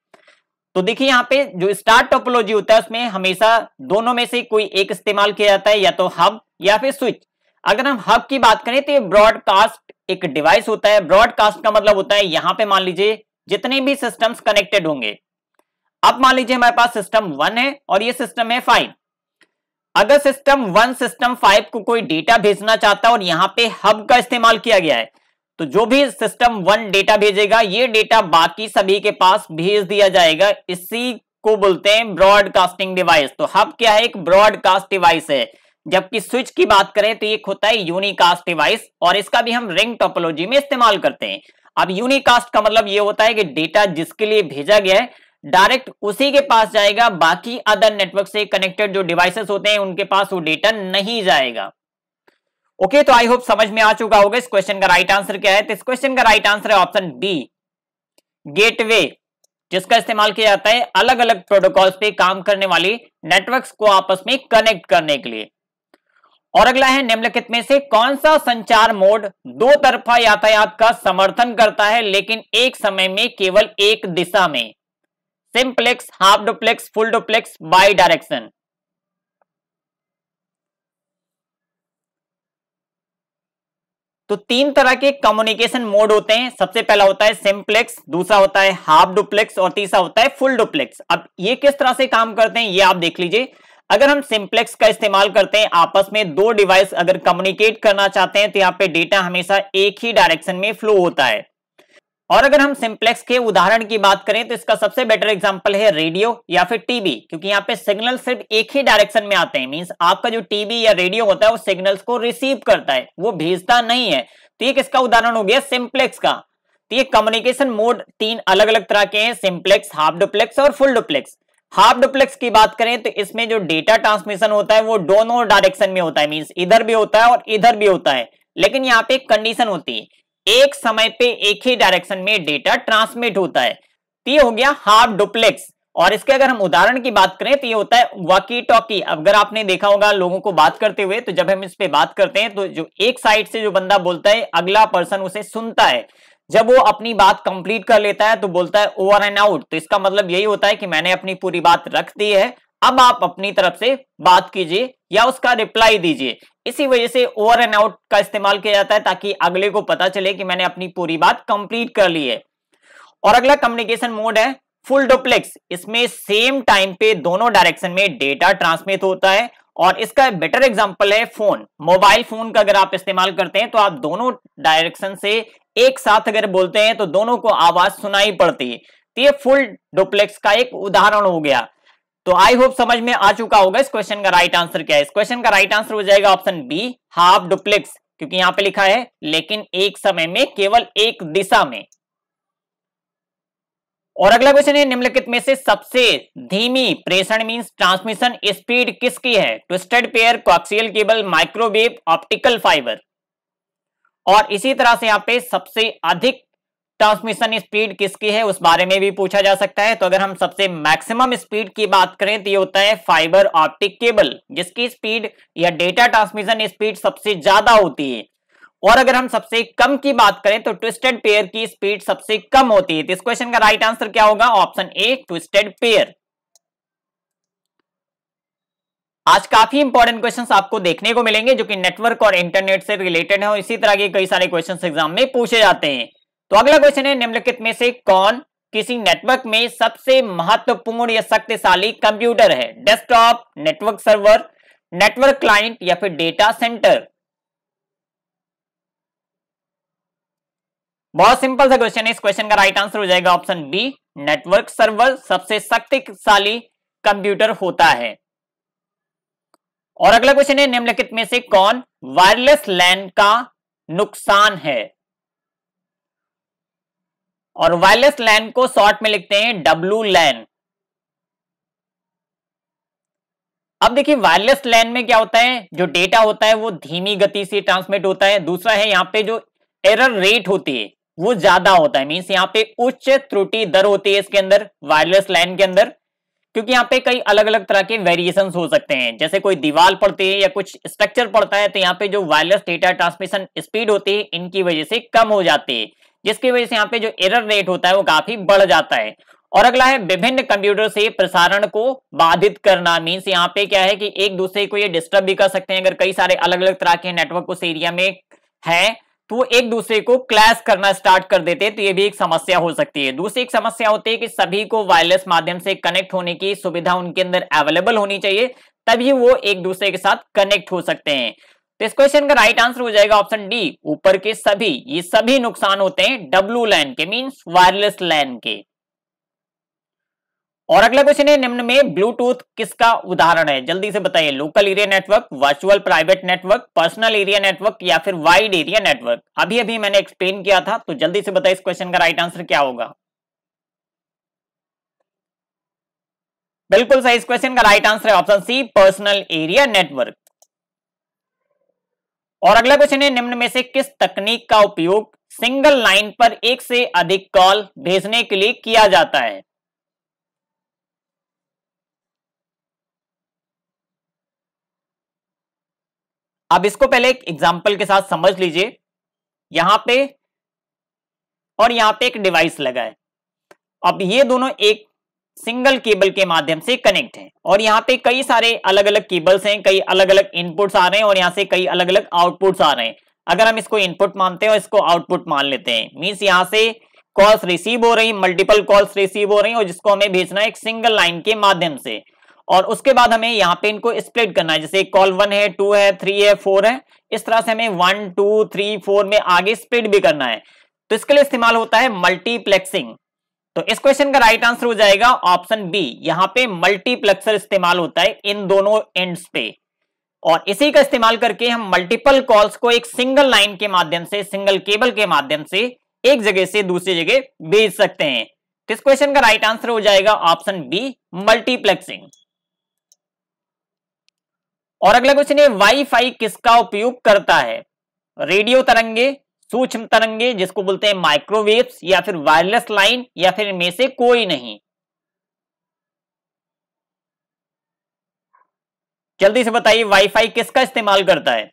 तो देखिए यहाँ पे जो स्टार टोपोलॉजी होता है उसमें हमेशा दोनों में से कोई एक इस्तेमाल किया जाता है या तो हब या फिर स्विच अगर हम हब की बात करें तो ये ब्रॉडकास्ट एक डिवाइस होता है ब्रॉडकास्ट का मतलब होता है यहां पे मान लीजिए जितने भी सिस्टम्स कनेक्टेड होंगे अब मान लीजिए हमारे पास सिस्टम वन है और ये सिस्टम है फाइव अगर सिस्टम वन सिस्टम फाइव को कोई डेटा भेजना चाहता है और यहां पे हब का इस्तेमाल किया गया है तो जो भी सिस्टम वन डेटा भेजेगा ये डेटा बाकी सभी के पास भेज दिया जाएगा इसी को बोलते हैं ब्रॉडकास्टिंग डिवाइस तो हब क्या है एक ब्रॉडकास्ट डिवाइस है जबकि स्विच की बात करें तो ये होता है यूनिकास्ट डिवाइस और इसका भी हम रिंग टोपोलॉजी में इस्तेमाल करते हैं अब यूनिकास्ट का मतलब ये होता है कि डेटा जिसके लिए भेजा गया है डायरेक्ट उसी के पास जाएगा बाकी अदर नेटवर्क से कनेक्टेड जो डिवाइसेस होते हैं उनके पास वो डेटा नहीं जाएगा ओके okay, तो आई होप समझ में आ चुका होगा इस क्वेश्चन का राइट आंसर क्या है तो इस क्वेश्चन का राइट आंसर है ऑप्शन बी गेटवे जिसका इस्तेमाल किया जाता है अलग अलग प्रोटोकॉल्स पे काम करने वाली नेटवर्क्स को आपस में कनेक्ट करने के लिए और अगला है निम्नलिखित में से कौन सा संचार मोड दो तरफा यातायात का समर्थन करता है लेकिन एक समय में केवल एक दिशा में simplex half duplex full duplex bi direction तो तीन तरह के कम्युनिकेशन मोड होते हैं सबसे पहला होता है सिंप्लेक्स दूसरा होता है हाफ डुप्लेक्स और तीसरा होता है फुल डुप्लेक्स अब ये किस तरह से काम करते हैं ये आप देख लीजिए अगर हम सिंप्लेक्स का इस्तेमाल करते हैं आपस में दो डिवाइस अगर कम्युनिकेट करना चाहते हैं तो यहाँ पे डेटा हमेशा एक ही डायरेक्शन में फ्लो होता है और अगर हम सिंप्लेक्स के उदाहरण की बात करें तो इसका सबसे बेटर एग्जांपल है रेडियो या फिर टीवी क्योंकि यहाँ पे सिग्नल सिर्फ एक ही डायरेक्शन में आते हैं मींस आपका जो टीवी या रेडियो होता है वो सिग्नल्स को रिसीव करता है वो भेजता नहीं है तो ये किसका उदाहरण हो गया सिंप्लेक्स का तो ये कम्युनिकेशन मोड तीन अलग अलग तरह के हैं सिंप्लेक्स हाफ डुप्लेक्स और फुल डुप्लेक्स हाफ डुप्लेक्स की बात करें तो इसमें जो डेटा ट्रांसमिशन होता है वो दोनों डायरेक्शन में होता है मीन्स इधर भी होता है और इधर भी होता है लेकिन यहाँ पे एक कंडीशन होती है एक समय पे एक ही डायरेक्शन में डेटा ट्रांसमिट होता है तो ये हो गया हाफ डुप्लेक्स और इसके अगर हम उदाहरण की बात करें तो ये होता है वाकी टॉकी अगर आपने देखा होगा लोगों को बात करते हुए तो जब हम इस पे बात करते हैं तो जो एक साइड से जो बंदा बोलता है अगला पर्सन उसे सुनता है जब वो अपनी बात कंप्लीट कर लेता है तो बोलता है ओवर एंड आउट तो इसका मतलब यही होता है कि मैंने अपनी पूरी बात रख दी है अब आप अपनी तरफ से बात कीजिए या उसका रिप्लाई दीजिए इसी वजह से ओवर एंड आउट का इस्तेमाल किया जाता है ताकि अगले को पता चले कि मैंने अपनी पूरी बात कंप्लीट कर ली है और अगला कम्युनिकेशन मोड है फुल डुप्लेक्स इसमें सेम टाइम पे दोनों डायरेक्शन में डेटा ट्रांसमिट होता है और इसका बेटर एग्जांपल है फोन मोबाइल फोन का अगर आप इस्तेमाल करते हैं तो आप दोनों डायरेक्शन से एक साथ अगर बोलते हैं तो दोनों को आवाज सुनाई पड़ती है तो ये फुल डुप्लेक्स का एक उदाहरण हो गया तो आई होप समझ में आ चुका होगा इस क्वेश्चन का राइट आंसर क्या है इस क्वेश्चन का राइट आंसर हो जाएगा ऑप्शन बी हाफ डुप्लेक्स क्योंकि यहां पे लिखा है लेकिन एक समय में केवल एक दिशा में और अगला क्वेश्चन है निम्नलिखित में से सबसे धीमी प्रेषण मींस ट्रांसमिशन स्पीड किसकी है twisted pair coaxial cable microwave optical fibre और इसी तरह से यहां पे सबसे अधिक ट्रांसमिशन स्पीड किसकी है उस बारे में भी पूछा जा सकता है तो अगर हम सबसे मैक्सिमम स्पीड की बात करें तो ये होता है फाइबर ऑप्टिक केबल जिसकी स्पीड या डेटा ट्रांसमिशन स्पीड सबसे ज्यादा होती है और अगर हम सबसे कम की बात करें तो ट्विस्टेड पेयर की स्पीड सबसे कम होती है तो इस क्वेश्चन का राइट आंसर क्या होगा ऑप्शन ए ट्विस्टेड पेयर आज काफी इंपॉर्टेंट क्वेश्चंस आपको देखने को मिलेंगे जो कि नेटवर्क और इंटरनेट से रिलेटेड है और इसी तरह के कई सारे क्वेश्चंस एग्जाम में पूछे जाते हैं तो अगला क्वेश्चन है निम्नलिखित में से कौन किसी नेटवर्क में सबसे महत्वपूर्ण या शक्तिशाली कंप्यूटर है desktop network server network client या फिर डेटा सेंटर बहुत सिंपल सा क्वेश्चन है इस क्वेश्चन का राइट आंसर हो जाएगा ऑप्शन बी नेटवर्क सर्वर सबसे शक्तिशाली कंप्यूटर होता है और अगला क्वेश्चन है निम्नलिखित में से कौन वायरलेस लैन का नुकसान है और वायरलेस लैन को शॉर्ट में लिखते हैं डब्ल्यू लैन अब देखिए वायरलेस लैन में क्या होता है जो डेटा होता है वो धीमी गति से ट्रांसमिट होता है दूसरा है यहाँ पे जो एरर रेट होती है वो ज्यादा होता है मीन्स यहाँ पे उच्च त्रुटि दर होती है इसके अंदर वायरलेस लैन के अंदर क्योंकि यहाँ पे कई अलग अलग तरह के वेरिएशन हो सकते हैं जैसे कोई दीवार पड़ती है या कुछ स्ट्रक्चर पड़ता है तो यहाँ पे जो वायरलेस डेटा ट्रांसमिशन स्पीड होती है इनकी वजह से कम हो जाती है जिसकी वजह से यहाँ पे जो एरर रेट होता है वो काफी बढ़ जाता है और अगला है विभिन्न कंप्यूटर से प्रसारण को बाधित करना मीन्स यहाँ पे क्या है कि एक दूसरे को ये डिस्टर्ब भी कर सकते हैं अगर कई सारे अलग अलग तरह के नेटवर्क उस एरिया में है तो एक दूसरे को क्लैश करना स्टार्ट कर देते तो ये भी एक समस्या हो सकती है दूसरी एक समस्या होती है कि सभी को वायरलेस माध्यम से कनेक्ट होने की सुविधा उनके अंदर अवेलेबल होनी चाहिए तभी वो एक दूसरे के साथ कनेक्ट हो सकते हैं तो इस क्वेश्चन का राइट आंसर हो जाएगा ऑप्शन डी ऊपर के सभी ये सभी नुकसान होते हैं डब्ल्यू लैन के मीन्स वायरलेस लैन के और अगला क्वेश्चन है निम्न में ब्लूटूथ किसका उदाहरण है जल्दी से बताइए local area network virtual private network personal area network या फिर वाइड एरिया नेटवर्क अभी अभी मैंने एक्सप्लेन किया था तो जल्दी से बताइए इस क्वेश्चन का राइट आंसर क्या होगा बिल्कुल सही इस क्वेश्चन का राइट आंसर है option C personal area network और अगला क्वेश्चन है निम्न में से किस तकनीक का उपयोग सिंगल लाइन पर एक से अधिक कॉल भेजने के लिए किया जाता है अब इसको पहले एक एग्जाम्पल के साथ समझ लीजिए यहां पे और यहां पे एक डिवाइस लगा है अब ये दोनों एक सिंगल केबल के माध्यम से कनेक्ट है और यहाँ पे कई सारे अलग अलग केबल्स हैं कई अलग अलग इनपुट्स आ रहे हैं और यहाँ से कई अलग अलग आउटपुट्स आ रहे हैं अगर हम इसको इनपुट मानते हैं और इसको आउटपुट मान लेते हैं मीन्स यहाँ से कॉल्स रिसीव हो रही मल्टीपल कॉल्स रिसीव हो रही है और जिसको हमें भेजना है एक सिंगल लाइन के माध्यम से और उसके बाद हमें यहाँ पे इनको स्प्लिट करना है जैसे कॉल वन है टू है थ्री है फोर है इस तरह से हमें वन टू थ्री फोर में आगे स्प्लिट भी करना है तो इसके लिए इस्तेमाल होता है मल्टीप्लेक्सिंग तो इस क्वेश्चन का राइट आंसर हो जाएगा ऑप्शन बी यहां पे मल्टीप्लेक्सर इस्तेमाल होता है इन दोनों एंड्स पे और इसी का इस्तेमाल करके हम मल्टीपल कॉल्स को एक सिंगल लाइन के माध्यम से सिंगल केबल के माध्यम से एक जगह से दूसरी जगह भेज सकते हैं तो इस क्वेश्चन का राइट आंसर हो जाएगा ऑप्शन बी मल्टीप्लेक्सिंग और अगला क्वेश्चन है वाईफाई किसका उपयोग करता है रेडियो तरंगे सूक्ष्म तरंगे जिसको बोलते हैं माइक्रोवेव्स या फिर वायरलेस लाइन या फिर इनमें से कोई नहीं जल्दी से बताइए वाईफाई किसका इस्तेमाल करता है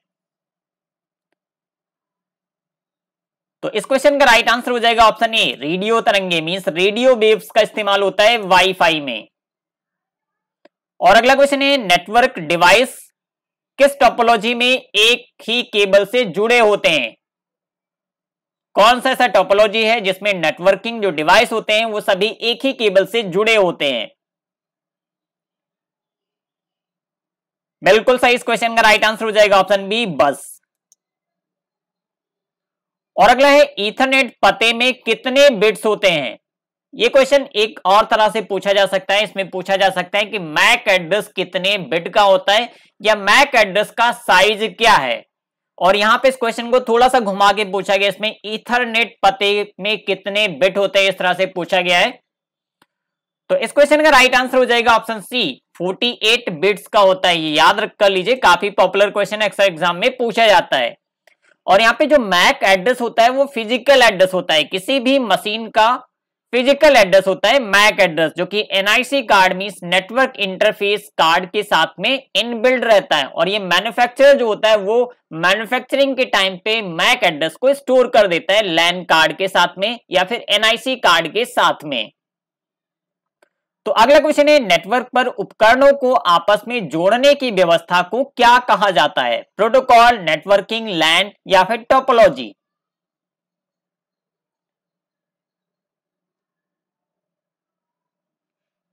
तो इस क्वेश्चन का राइट आंसर हो जाएगा ऑप्शन ए रेडियो तरंगे मीन्स रेडियो वेव्स का इस्तेमाल होता है वाईफाई में और अगला क्वेश्चन है नेटवर्क डिवाइस किस टोपोलॉजी में एक ही केबल से जुड़े होते हैं कौन सा ऐसा टोपोलॉजी है जिसमें नेटवर्किंग जो डिवाइस होते हैं वो सभी एक ही केबल से जुड़े होते हैं बिल्कुल सही इस क्वेश्चन का राइट आंसर हो जाएगा ऑप्शन बी बस और अगला है इथरनेट पते में कितने बिट्स होते हैं ये क्वेश्चन एक और तरह से पूछा जा सकता है इसमें पूछा जा सकता है कि मैक एड्रेस कितने बिट का होता है या मैक एड्रेस का साइज क्या है और यहाँ पे इस क्वेश्चन को थोड़ा सा घुमा के पूछा गया इसमें इथरनेट पते में कितने बिट होते हैं इस तरह से पूछा गया है तो इस क्वेश्चन का राइट आंसर हो जाएगा ऑप्शन सी 48 बिट्स का होता है ये याद रख कर लीजिए काफी पॉपुलर क्वेश्चन अक्सर एग्जाम में पूछा जाता है और यहाँ पे जो मैक एड्रेस होता है वो फिजिकल एड्रेस होता है किसी भी मशीन का फिजिकल एड्रेस होता है मैक एड्रेस जो कि NIC card mean network interface card के साथ में इनबिल्ड रहता है और ये मैन्युफैक्चरर जो होता है वो मैन्युफैक्चरिंग के टाइम पे मैक एड्रेस को स्टोर कर देता है लैन कार्ड के साथ में या फिर एनआईसी कार्ड के साथ में तो अगला क्वेश्चन है नेटवर्क पर उपकरणों को आपस में जोड़ने की व्यवस्था को क्या कहा जाता है प्रोटोकॉल नेटवर्किंग लैंड या फिर टोपोलॉजी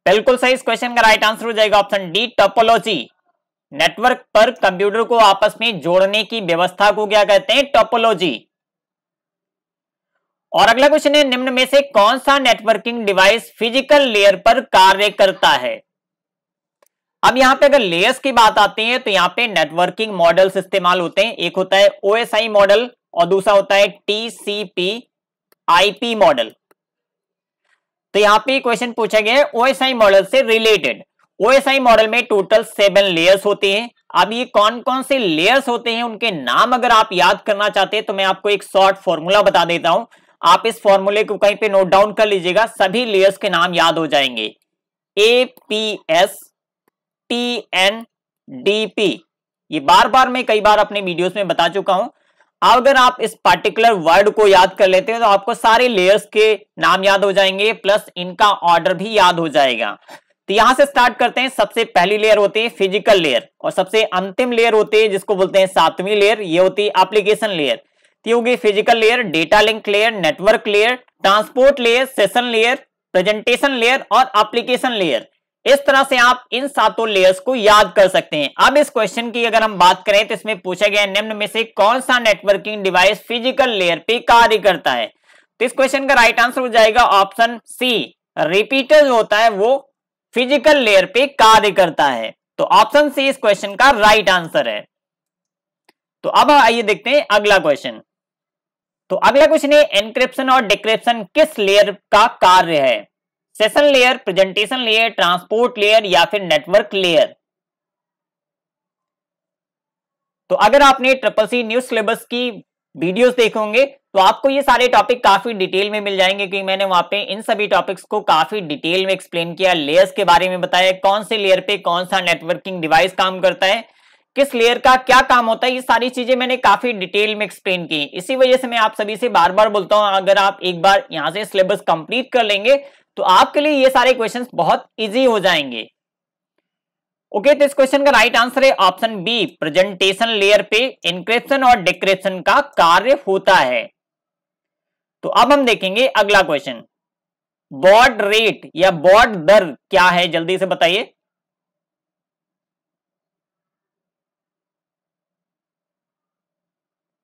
बिल्कुल सही इस क्वेश्चन का राइट आंसर हो जाएगा ऑप्शन डी टोपोलॉजी नेटवर्क पर कंप्यूटर को आपस में जोड़ने की व्यवस्था को क्या कहते हैं टोपोलॉजी और अगला क्वेश्चन है निम्न में से कौन सा नेटवर्किंग डिवाइस फिजिकल लेयर पर कार्य करता है अब यहां पे अगर लेयर्स की बात आती है तो यहां पे नेटवर्किंग मॉडल्स इस्तेमाल होते हैं एक होता है ओ मॉडल और दूसरा होता है टीसीपी आईपी मॉडल तो यहाँ पे क्वेश्चन पूछा गया है ओएसआई मॉडल से रिलेटेड ओएसआई मॉडल में टोटल सेवन लेयर्स होते हैं अब ये कौन कौन से लेयर्स होते हैं उनके नाम अगर आप याद करना चाहते हैं तो मैं आपको एक शॉर्ट फॉर्मूला बता देता हूं आप इस फॉर्मूले को कहीं पे नोट डाउन कर लीजिएगा सभी लेयर्स के नाम याद हो जाएंगे A P S T N D P ये बार बार मैं कई बार अपने वीडियोस में बता चुका हूं अगर आप इस पार्टिकुलर वर्ड को याद कर लेते हैं तो आपको सारे लेयर्स के नाम याद हो जाएंगे प्लस इनका ऑर्डर भी याद हो जाएगा तो यहां से स्टार्ट करते हैं सबसे पहली लेयर होती है फिजिकल लेयर और सबसे अंतिम लेयर होती है जिसको बोलते हैं सातवीं लेयर ये होती है एप्लीकेशन लेयर तो होगी physical layer data link layer network layer transport layer session layer presentation layer और एप्लीकेशन लेयर इस तरह से आप इन सातों लेयर्स को याद कर सकते हैं अब इस क्वेश्चन की अगर हम बात करें तो इसमें पूछा गया निम्न में से कौन सा नेटवर्किंग डिवाइस फिजिकल लेयर पे कार्य करता है तो इस क्वेश्चन का राइट आंसर हो जाएगा ऑप्शन सी रिपीटर जो होता है वो फिजिकल लेयर पे कार्य करता है तो ऑप्शन सी इस क्वेश्चन का राइट आंसर है तो अब आइए देखते हैं अगला क्वेश्चन तो अगला क्वेश्चन है एनक्रिप्शन और डिक्रिप्शन किस लेयर का कार्य है session layer presentation layer transport layer या फिर नेटवर्क लेयर तो अगर आपने ट्रिपल सी न्यूज सिलेबस की वीडियोस देखे होंगे तो आपको ये सारे टॉपिक काफी डिटेल में मिल जाएंगे क्योंकि मैंने वहां पे इन सभी टॉपिक्स को काफी डिटेल में एक्सप्लेन किया लेयर्स के बारे में बताया कौन से लेयर पे कौन सा नेटवर्किंग डिवाइस काम करता है किस लेयर का क्या काम होता है ये सारी चीजें मैंने काफी डिटेल में एक्सप्लेन की इसी वजह से मैं आप सभी से बार बार बोलता हूं अगर आप एक बार यहां से सिलेबस कंप्लीट कर लेंगे तो आपके लिए ये सारे क्वेश्चन बहुत ईजी हो जाएंगे ओके okay, तो इस क्वेश्चन का राइट आंसर है ऑप्शन बी प्रेजेंटेशन लेयर पे इंक्रिप्शन और डिक्रिप्शन का कार्य होता है तो अब हम देखेंगे अगला क्वेश्चन बॉड रेट या बॉड दर क्या है जल्दी से बताइए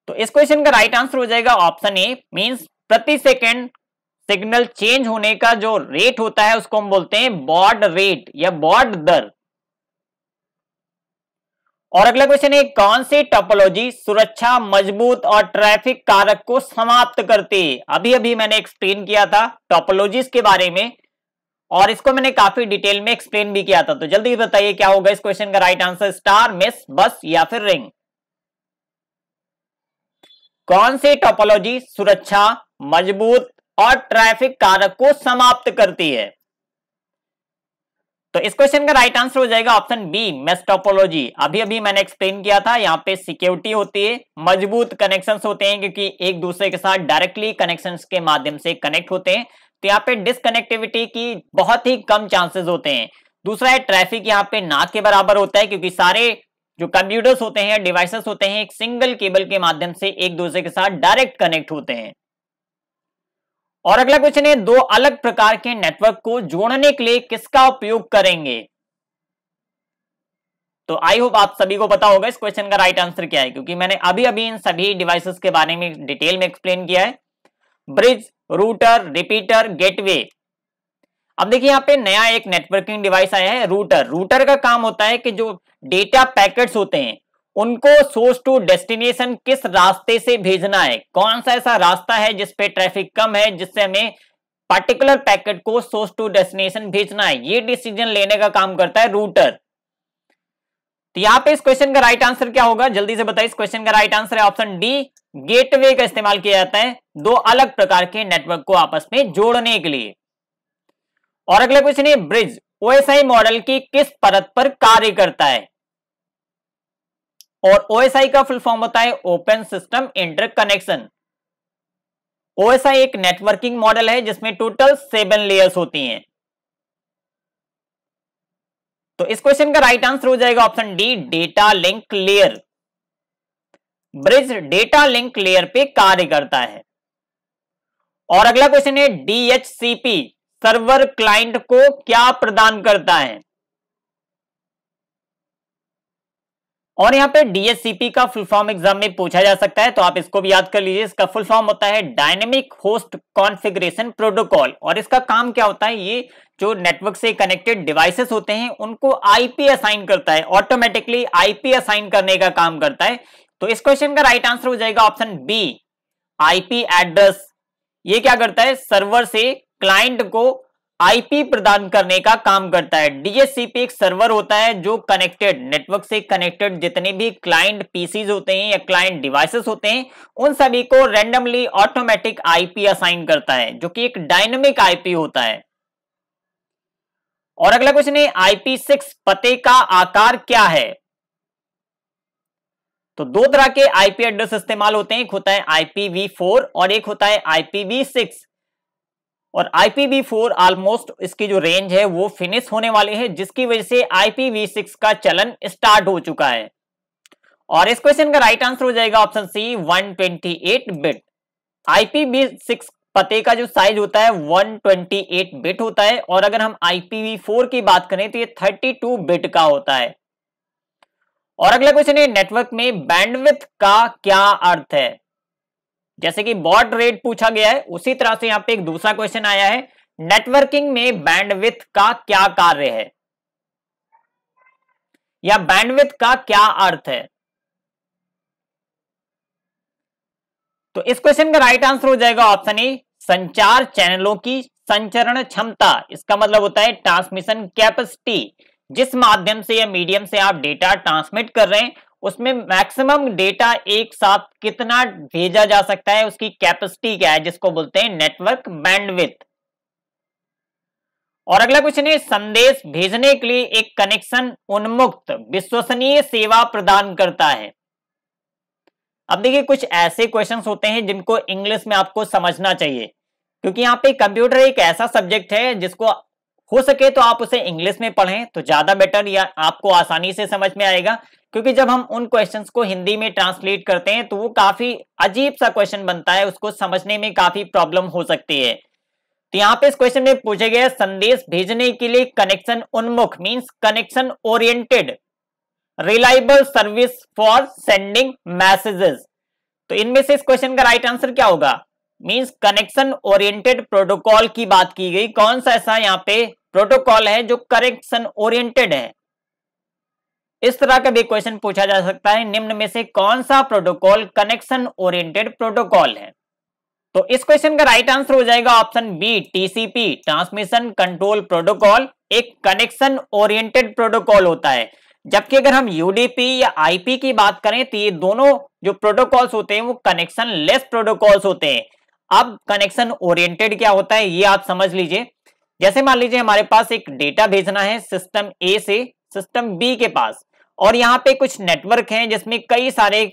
तो इस क्वेश्चन का राइट आंसर हो जाएगा ऑप्शन ए मींस प्रति सेकंड सिग्नल चेंज होने का जो रेट होता है उसको हम बोलते हैं बॉड रेट या बॉड दर और अगला क्वेश्चन है कौन सी टोपोलॉजी सुरक्षा मजबूत और ट्रैफिक कारक को समाप्त करती है अभी अभी मैंने एक्सप्लेन किया था टोपोलॉजीज के बारे में और इसको मैंने काफी डिटेल में एक्सप्लेन भी किया था तो जल्दी बताइए क्या होगा इस क्वेश्चन का राइट आंसर स्टार मिस बस या फिर रिंग कौन सी टोपोलॉजी सुरक्षा मजबूत और ट्रैफिक कारक को समाप्त करती है तो इस क्वेश्चन का राइट आंसर हो जाएगा ऑप्शन बी मेस्टोपोलॉजी अभी अभी मैंने एक्सप्लेन किया था यहाँ पे सिक्योरिटी होती है मजबूत कनेक्शंस होते हैं क्योंकि एक दूसरे के साथ डायरेक्टली कनेक्शंस के माध्यम से कनेक्ट होते हैं तो यहाँ पे डिसकनेक्टिविटी की बहुत ही कम चांसेस होते हैं दूसरा है ट्रैफिक यहाँ पे ना के बराबर होता है क्योंकि सारे जो कंप्यूटर्स होते हैं डिवाइसेस होते हैं एक सिंगल केबल के माध्यम से एक दूसरे के साथ डायरेक्ट कनेक्ट होते हैं और अगला क्वेश्चन है दो अलग प्रकार के नेटवर्क को जोड़ने के लिए किसका उपयोग करेंगे तो आई होप आप सभी को पता होगा इस क्वेश्चन का राइट आंसर क्या है क्योंकि मैंने अभी अभी इन सभी डिवाइसेस के बारे में डिटेल में एक्सप्लेन किया है ब्रिज रूटर रिपीटर गेटवे अब देखिए यहाँ पे नया एक नेटवर्किंग डिवाइस आया है रूटर रूटर का काम होता है कि जो डेटा पैकेट्स होते हैं उनको सोर्स टू डेस्टिनेशन किस रास्ते से भेजना है कौन सा ऐसा रास्ता है जिसपे ट्रैफिक कम है जिससे हमें पर्टिकुलर पैकेट को सोर्स टू डेस्टिनेशन भेजना है ये डिसीजन लेने का काम करता है रूटर तो यहां पे इस क्वेश्चन का राइट आंसर क्या होगा जल्दी से बताइए इस क्वेश्चन का राइट आंसर है ऑप्शन डी गेटवे का इस्तेमाल किया जाता है दो अलग प्रकार के नेटवर्क को आपस में जोड़ने के लिए और अगला क्वेश्चन है ब्रिज ओएसआई मॉडल की किस परत पर कार्य करता है और ओएसआई का फुल फॉर्म होता है ओपन सिस्टम इंटरकनेक्शन ओएसआई एक नेटवर्किंग मॉडल है जिसमें टोटल सेवन लेयर्स होती हैं तो इस क्वेश्चन का राइट आंसर हो जाएगा option D data link layer bridge data link layer पे कार्य करता है और अगला क्वेश्चन है डीएचसीपी सर्वर क्लाइंट को क्या प्रदान करता है और यहाँ पे डीएससीपी का फुल फॉर्म एग्जाम में पूछा जा सकता है तो आप इसको भी याद कर लीजिए इसका फुल फॉर्म होता है डायनेमिक होस्ट कॉन्फ़िगरेशन प्रोटोकॉल और इसका काम क्या होता है ये जो नेटवर्क से कनेक्टेड डिवाइसेस होते हैं उनको आईपी असाइन करता है ऑटोमेटिकली आईपी असाइन करने का काम करता है तो इस क्वेश्चन का राइट आंसर हो जाएगा ऑप्शन बी आईपी एड्रेस ये क्या करता है सर्वर से क्लाइंट को आईपी प्रदान करने का काम करता है डीएससीपी एक सर्वर होता है जो कनेक्टेड नेटवर्क से कनेक्टेड जितने भी क्लाइंट पीसीज होते हैं या क्लाइंट डिवाइसेस होते हैं उन सभी को रैंडमली ऑटोमेटिक आईपी असाइन करता है जो कि एक डायनेमिक आईपी होता है और अगला क्वेश्चन है आईपी सिक्स पते का आकार क्या है तो दो तरह के आईपी एड्रेस इस्तेमाल होते हैं एक होता है आईपीवी फोर और एक होता है आईपीवी सिक्स और IPv4 ऑलमोस्ट इसकी जो रेंज है वो फिनिश होने वाली है जिसकी वजह से IPv6 का चलन स्टार्ट हो चुका है और इस क्वेश्चन का राइट आंसर हो जाएगा ऑप्शन सी 128 बिट IPv6 पते का जो साइज होता है 128 बिट होता है और अगर हम IPv4 की बात करें तो ये 32 बिट का होता है और अगला क्वेश्चन है नेटवर्क में बैंडविथ का क्या अर्थ है जैसे कि बॉट रेट पूछा गया है उसी तरह से यहाँ पे एक दूसरा क्वेश्चन आया है नेटवर्किंग में बैंडविथ का क्या कार्य है या बैंडविथ का क्या अर्थ है तो इस क्वेश्चन का राइट आंसर हो जाएगा ऑप्शन ए संचार चैनलों की संचरण क्षमता इसका मतलब होता है ट्रांसमिशन कैपेसिटी जिस माध्यम से या मीडियम से आप डेटा ट्रांसमिट कर रहे हैं उसमें मैक्सिमम डेटा एक साथ कितना भेजा जा सकता है उसकी कैपेसिटी क्या है जिसको बोलते हैं नेटवर्क बैंडविथ और अगला क्वेश्चन है संदेश भेजने के लिए एक कनेक्शन उन्मुक्त विश्वसनीय सेवा प्रदान करता है अब देखिए कुछ ऐसे क्वेश्चंस होते हैं जिनको इंग्लिश में आपको समझना चाहिए क्योंकि यहाँ पे कंप्यूटर एक ऐसा सब्जेक्ट है जिसको हो सके तो आप उसे इंग्लिश में पढ़ें तो ज्यादा बेटर या आपको आसानी से समझ में आएगा क्योंकि जब हम उन क्वेश्चंस को हिंदी में ट्रांसलेट करते हैं तो वो काफी अजीब सा क्वेश्चन बनता है उसको समझने में काफी प्रॉब्लम हो सकती है तो यहाँ पे इस क्वेश्चन में पूछे गए संदेश भेजने के लिए कनेक्शन उन्मुख means connection oriented reliable service for sending messages तो इनमें से इस क्वेश्चन का राइट आंसर क्या होगा मीन्स कनेक्शन ओरिएंटेड प्रोटोकॉल की बात की गई कौन सा ऐसा यहाँ पे प्रोटोकॉल है जो कनेक्शन ओरिएंटेड है इस तरह का भी क्वेश्चन पूछा जा सकता है निम्न में से कौन सा प्रोटोकॉल कनेक्शन ओरिएंटेड प्रोटोकॉल है तो इस क्वेश्चन का राइट आंसर हो जाएगा option B TCP transmission control protocol एक कनेक्शन ओरिएंटेड प्रोटोकॉल होता है जबकि अगर हम यूडीपी या आईपी की बात करें तो ये दोनों जो प्रोटोकॉल्स होते हैं वो कनेक्शन लेस प्रोटोकॉल्स होते हैं अब कनेक्शन ओरिएंटेड क्या होता है ये आप समझ लीजिए जैसे मान लीजिए हमारे पास एक डेटा भेजना है सिस्टम ए से सिस्टम बी के पास और यहाँ पे कुछ नेटवर्क हैं जिसमें कई सारे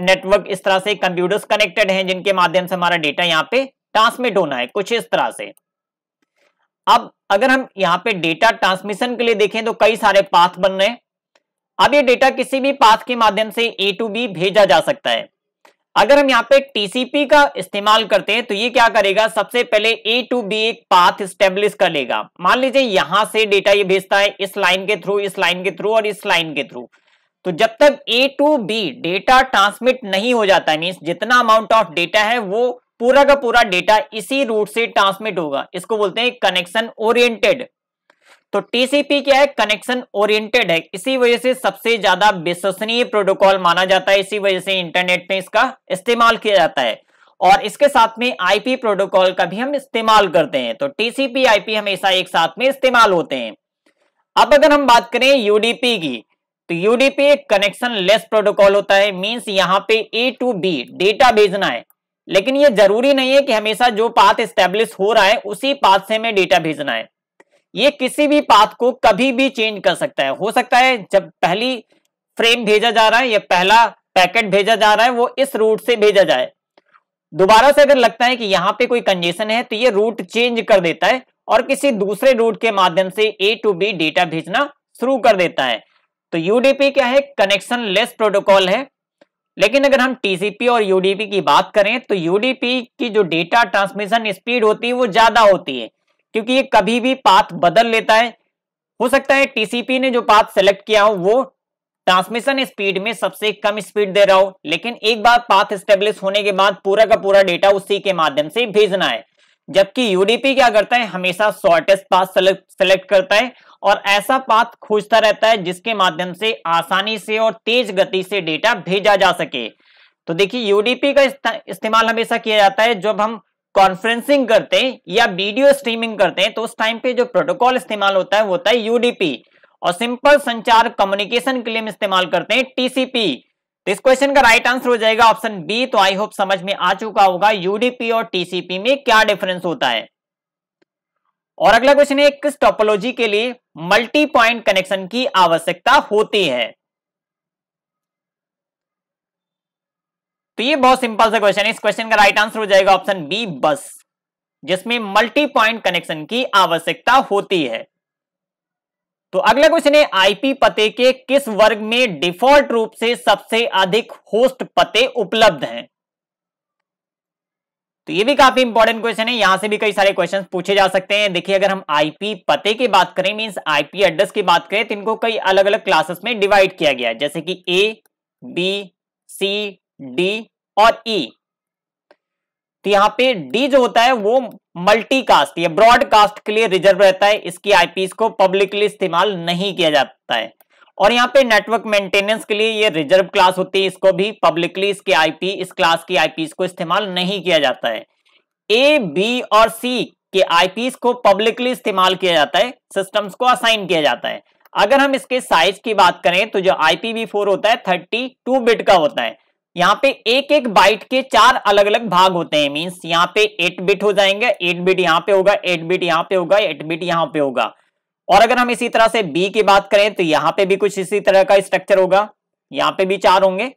नेटवर्क इस तरह से कंप्यूटर्स कनेक्टेड हैं जिनके माध्यम से हमारा डेटा यहाँ पे ट्रांसमिट होना है कुछ इस तरह से अब अगर हम यहाँ पे डेटा ट्रांसमिशन के लिए देखें तो कई सारे पाथ बन रहे हैं अब ये डेटा किसी भी पाथ के माध्यम से ए टू बी भेजा जा सकता है अगर हम यहाँ पे टीसीपी का इस्तेमाल करते हैं तो ये क्या करेगा सबसे पहले ए टू बी एक पाथ स्टेब्लिश कर लेगा मान लीजिए यहां से डेटा ये भेजता है इस लाइन के थ्रू इस लाइन के थ्रू और इस लाइन के थ्रू तो जब तक A to B data transmit नहीं हो जाता है मीन्स जितना अमाउंट ऑफ डेटा है वो पूरा का पूरा डेटा इसी रूट से ट्रांसमिट होगा इसको बोलते हैं कनेक्शन ओरिएंटेड तो टीसीपी क्या है कनेक्शन ओरिएंटेड है इसी वजह से सबसे ज्यादा विश्वसनीय प्रोटोकॉल माना जाता है इसी वजह से इंटरनेट में इसका इस्तेमाल किया जाता है और इसके साथ में आईपी प्रोटोकॉल का भी हम इस्तेमाल करते हैं तो टीसीपी आईपी हमेशा एक साथ में इस्तेमाल होते हैं अब अगर हम बात करें यूडीपी की तो यूडीपी एक कनेक्शन लेस प्रोटोकॉल होता है मीन्स यहाँ पे ए टू बी डेटा भेजना है लेकिन ये जरूरी नहीं है कि हमेशा जो पाथ स्टेब्लिश हो रहा है उसी पाथ से हमें डेटा भेजना है ये किसी भी पाथ को कभी भी चेंज कर सकता है हो सकता है जब पहली फ्रेम भेजा जा रहा है या पहला पैकेट भेजा जा रहा है वो इस रूट से भेजा जाए दोबारा से अगर लगता है कि यहाँ पे कोई कंजेशन है तो ये रूट चेंज कर देता है और किसी दूसरे रूट के माध्यम से ए टू बी डेटा भेजना शुरू कर देता है तो यूडीपी क्या है कनेक्शन लेस प्रोटोकॉल है लेकिन अगर हम टीसीपी और यूडीपी की बात करें तो यूडीपी की जो डेटा ट्रांसमिशन स्पीड होती है वो ज्यादा होती है क्योंकि ये कभी भी पाथ बदल लेता है हो सकता है टीसीपी ने जो पाथ सेलेक्ट किया हो वो ट्रांसमिशन स्पीड में सबसे कम स्पीड दे रहा हो लेकिन एक बार पाथ स्टेब्लिश होने के बाद पूरा का पूरा डेटा उसी के माध्यम से भेजना है जबकि यूडीपी क्या करता है हमेशा शॉर्टेस्ट पाथ सेलेक्ट करता है और ऐसा पाथ खोजता रहता है जिसके माध्यम से आसानी से और तेज गति से डेटा भेजा जा सके तो देखिए यूडीपी का इस्तेमाल हमेशा किया जाता है जब हम कॉन्फ्रेंसिंग करते हैं या वीडियो स्ट्रीमिंग करते हैं तो उस टाइम पे जो प्रोटोकॉल इस्तेमाल होता है वो होता है यूडीपी और सिंपल संचार कम्युनिकेशन के लिए हम इस्तेमाल करते हैं टीसीपी तो इस क्वेश्चन का राइट आंसर हो जाएगा ऑप्शन बी तो आई होप समझ में आ चुका होगा यूडीपी और टीसीपी में क्या डिफरेंस होता है और अगला क्वेश्चन है किस टॉपोलॉजी के लिए मल्टी पॉइंट कनेक्शन की आवश्यकता होती है तो ये बहुत सिंपल सा क्वेश्चन है इस क्वेश्चन का राइट आंसर हो जाएगा ऑप्शन बी बस जिसमें मल्टी पॉइंट कनेक्शन की आवश्यकता होती है तो अगला क्वेश्चन है आईपी पते के किस वर्ग में डिफॉल्ट रूप से सबसे अधिक होस्ट पते उपलब्ध हैं तो ये भी काफी इंपॉर्टेंट क्वेश्चन है यहां से भी कई सारे क्वेश्चन पूछे जा सकते हैं देखिए अगर हम आईपी पते की बात करें मीन्स आईपी एड्रेस की बात करें तो इनको कई अलग अलग क्लासेस में डिवाइड किया गया है जैसे कि ए बी सी डी और ई e. तो यहां पे डी जो होता है वो मल्टीकास्ट या ब्रॉडकास्ट के लिए रिजर्व रहता है इसकी आईपीस को पब्लिकली इस्तेमाल नहीं किया जाता है और यहाँ पे नेटवर्क मेंटेनेंस के लिए ये रिजर्व क्लास होती है इसको भी पब्लिकली इसके आईपी इस क्लास की आईपीस को इस्तेमाल नहीं किया जाता है ए बी और सी के आईपीस को पब्लिकली इस्तेमाल किया जाता है सिस्टम्स को असाइन किया जाता है अगर हम इसके साइज की बात करें तो जो आईपीवी फोर होता है थर्टी टू बिट का होता है यहाँ पे एक एक बाइट के चार अलग अलग भाग होते हैं मीन्स यहाँ पे एट बिट हो जाएंगे एट बिट यहाँ पे होगा एट बिट यहाँ पे होगा एट बिट यहाँ पे होगा और अगर हम इसी तरह से बी की बात करें तो यहाँ पे भी कुछ इसी तरह का स्ट्रक्चर होगा यहाँ पे भी चार होंगे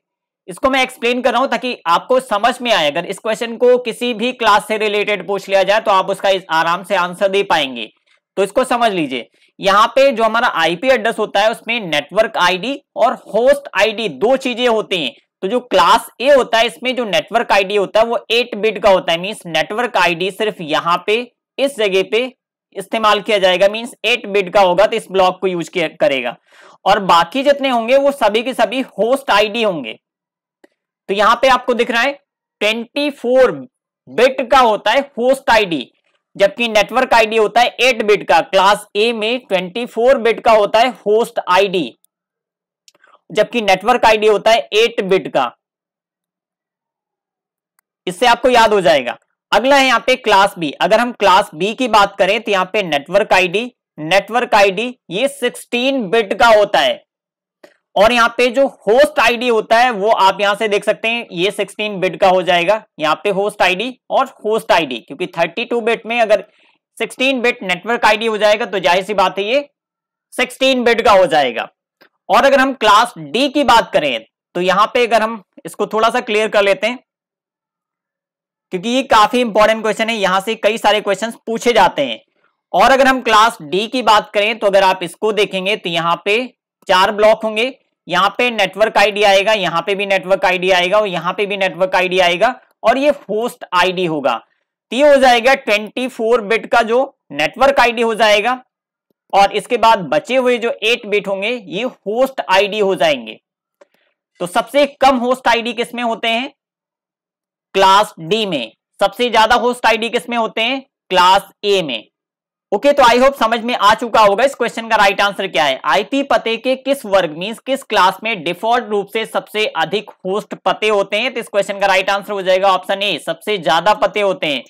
इसको मैं एक्सप्लेन कर रहा हूं ताकि आपको समझ में आए अगर इस क्वेश्चन को किसी भी क्लास से रिलेटेड पूछ लिया जाए तो आप उसका आराम से आंसर दे पाएंगे तो इसको समझ लीजिए यहाँ पे जो हमारा आईपी एड्रेस होता है उसमें नेटवर्क आईडी और होस्ट आईडी दो चीजें होती हैं तो जो क्लास ए होता है इसमें जो नेटवर्क आईडी होता है वो एट बिट का होता है मीन्स नेटवर्क आईडी सिर्फ यहाँ पे इस जगह पे इस्तेमाल किया जाएगा मीन्स एट बिट का होगा तो इस ब्लॉक को यूज किया करेगा और बाकी जितने होंगे वो सभी के सभी होस्ट आईडी होंगे तो यहाँ पे आपको दिख रहा है ट्वेंटी फोर बिट का होता है होस्ट आईडी जबकि नेटवर्क आईडी होता है एट बिट का क्लास ए में ट्वेंटी फोर बिट का होता है होस्ट आईडी जबकि नेटवर्क आईडी होता है एट बिट का इससे आपको याद हो जाएगा अगला है यहां पे क्लास बी अगर हम क्लास बी की बात करें तो यहां पे नेटवर्क आईडी नेटवर्क आईडी ये 16 बिट का होता है और यहां पे जो होस्ट आईडी होता है वो आप यहां से देख सकते हैं ये 16 बिट का हो जाएगा यहां पे होस्ट आईडी और होस्ट आईडी क्योंकि 32 बिट में अगर 16 बिट नेटवर्क आईडी हो जाएगा तो जाहिर सी बात है ये 16 बिट का हो जाएगा और अगर हम क्लास डी की बात करें तो यहां पे अगर हम इसको थोड़ा सा क्लियर कर लेते हैं क्योंकि ये काफी इंपॉर्टेंट क्वेश्चन है यहां से कई सारे क्वेश्चन पूछे जाते हैं और अगर हम क्लास डी की बात करें तो अगर आप इसको देखेंगे तो यहाँ पे चार ब्लॉक होंगे यहाँ पे नेटवर्क आईडी आएगा यहां पे भी नेटवर्क आईडी आएगा और यहां पे भी नेटवर्क आईडी आएगा और ये होस्ट आईडी होगा तो ये हो जाएगा 24 बिट का जो नेटवर्क आईडी हो जाएगा और इसके बाद बचे हुए जो एट बिट होंगे ये होस्ट आईडी हो जाएंगे तो सबसे कम होस्ट आईडी किसमें होते हैं क्लास डी में सबसे ज्यादा होस्ट आईडी किसमें होते हैं क्लास ए में ओके तो आई होप समझ में आ चुका होगा इस क्वेश्चन का राइट आंसर क्या है आईपी पते के किस वर्ग मीन किस क्लास में डिफॉल्ट रूप से सबसे अधिक होस्ट पते होते हैं तो इस क्वेश्चन का राइट आंसर हो जाएगा ऑप्शन ए सबसे ज्यादा पते होते हैं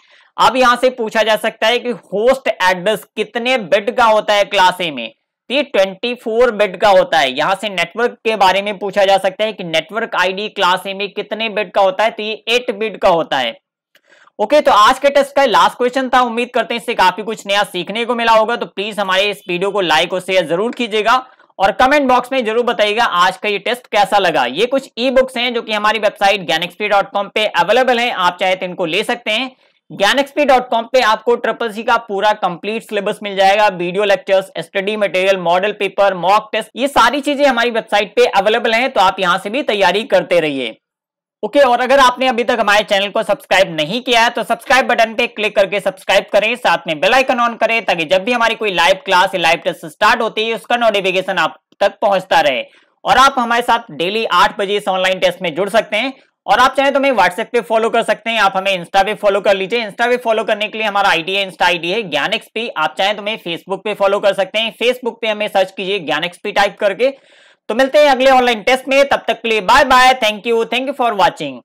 अब यहां से पूछा जा सकता है कि होस्ट एड्रेस कितने बिट का होता है क्लास ए में तो ये 24 बिट का होता है यहां से नेटवर्क के बारे में पूछा जा सकता है कि नेटवर्क आईडी क्लास ए में कितने बिट का होता है तो ये 8 बिट का होता है ओके okay, तो आज के टेस्ट का लास्ट क्वेश्चन था उम्मीद करते हैं इससे काफी कुछ नया सीखने को मिला होगा तो प्लीज हमारे इस वीडियो को लाइक और शेयर जरूर कीजिएगा और कमेंट बॉक्स में जरूर बताइएगा आज का ये टेस्ट कैसा लगा ये कुछ ई बुक्स हैं जो कि हमारी वेबसाइट ज्ञान पे अवेलेबल हैं आप चाहे तो इनको ले सकते हैं कॉम पे आपको ट्रिपल सी का पूरा कंप्लीट सिलेबस मिल जाएगा video lectures study material model paper mock test ये सारी चीजें हमारी वेबसाइट पे अवेलेबल हैं तो आप यहाँ से भी तैयारी करते रहिए ओके और अगर आपने अभी तक हमारे चैनल को सब्सक्राइब नहीं किया है तो सब्सक्राइब बटन पे क्लिक करके सब्सक्राइब करें साथ में बेल आइकन ऑन करें ताकि जब भी हमारी कोई लाइव क्लास या लाइव टेस्ट स्टार्ट होती है उसका नोटिफिकेशन आप तक पहुंचता रहे और आप हमारे साथ डेली आठ बजे इस ऑनलाइन टेस्ट में जुड़ सकते हैं और आप चाहें तो हमें व्हाट्सएप पे फॉलो कर सकते हैं आप हमें इंस्टा पे फॉलो कर लीजिए इंस्टा पे फॉलो करने के लिए हमारा आईडी है इंस्टा आईडी है ज्ञान एक्सपी आप चाहें तो हमें फेसबुक पे फॉलो कर सकते हैं फेसबुक पे हमें सर्च कीजिए ज्ञान एक्सपी टाइप करके तो मिलते हैं अगले ऑनलाइन टेस्ट में तब तक के लिए bye bye thank you thank you for watching